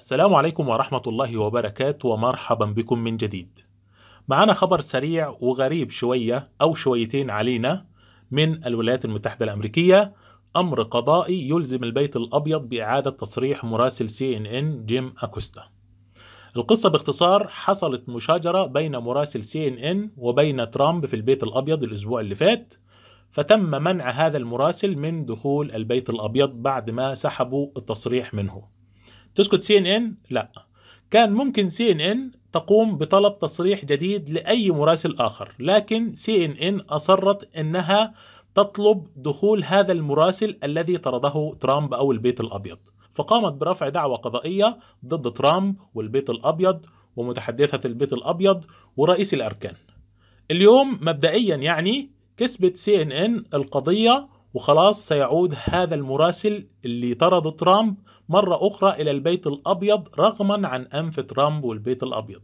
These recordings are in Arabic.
السلام عليكم ورحمة الله وبركاته ومرحبا بكم من جديد. معانا خبر سريع وغريب شوية أو شويتين علينا من الولايات المتحدة الأمريكية أمر قضائي يلزم البيت الأبيض بإعادة تصريح مراسل سي إن إن جيم أكوستا. القصة باختصار حصلت مشاجرة بين مراسل سي إن إن وبين ترامب في البيت الأبيض الأسبوع اللي فات فتم منع هذا المراسل من دخول البيت الأبيض بعد ما سحبوا التصريح منه. تسكت سي ان ان لا كان ممكن سي ان ان تقوم بطلب تصريح جديد لاي مراسل اخر لكن سي ان ان اصرت انها تطلب دخول هذا المراسل الذي طرده ترامب او البيت الابيض فقامت برفع دعوى قضائيه ضد ترامب والبيت الابيض ومتحدثه البيت الابيض ورئيس الاركان اليوم مبدئيا يعني كسبت سي ان ان القضيه وخلاص سيعود هذا المراسل اللي طرده ترامب مرة أخرى إلى البيت الأبيض رغما عن أنف ترامب والبيت الأبيض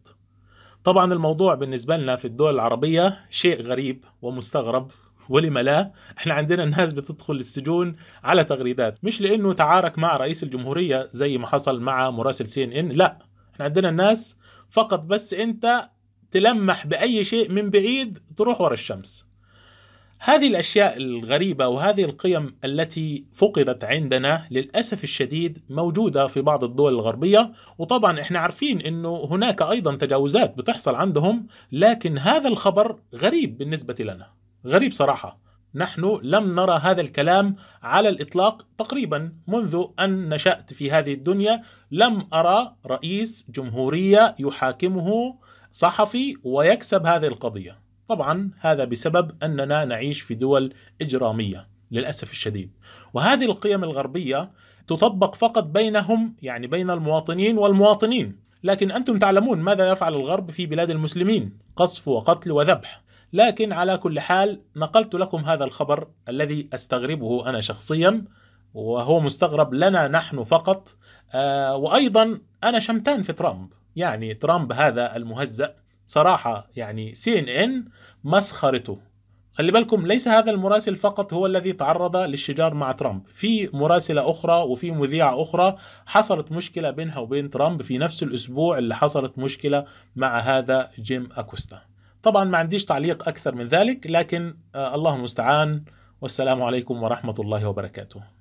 طبعا الموضوع بالنسبة لنا في الدول العربية شيء غريب ومستغرب ولم لا احنا عندنا الناس بتدخل السجون على تغريدات مش لانه تعارك مع رئيس الجمهورية زي ما حصل مع مراسل سي ان ان لا احنا عندنا الناس فقط بس انت تلمح باي شيء من بعيد تروح ورا الشمس هذه الاشياء الغريبه وهذه القيم التي فقدت عندنا للاسف الشديد موجوده في بعض الدول الغربيه وطبعا احنا عارفين انه هناك ايضا تجاوزات بتحصل عندهم لكن هذا الخبر غريب بالنسبه لنا غريب صراحه نحن لم نرى هذا الكلام على الاطلاق تقريبا منذ ان نشات في هذه الدنيا لم ارى رئيس جمهوريه يحاكمه صحفي ويكسب هذه القضيه طبعا هذا بسبب أننا نعيش في دول إجرامية للأسف الشديد وهذه القيم الغربية تطبق فقط بينهم يعني بين المواطنين والمواطنين لكن أنتم تعلمون ماذا يفعل الغرب في بلاد المسلمين قصف وقتل وذبح لكن على كل حال نقلت لكم هذا الخبر الذي استغربه أنا شخصيا وهو مستغرب لنا نحن فقط آه وأيضا أنا شمتان في ترامب يعني ترامب هذا المهزأ صراحة يعني سي ان ان مسخرته خلي بالكم ليس هذا المراسل فقط هو الذي تعرض للشجار مع ترامب في مراسلة أخرى وفي مذيعة أخرى حصلت مشكلة بينها وبين ترامب في نفس الأسبوع اللي حصلت مشكلة مع هذا جيم أكوستا طبعا ما عنديش تعليق أكثر من ذلك لكن آه الله المستعان والسلام عليكم ورحمة الله وبركاته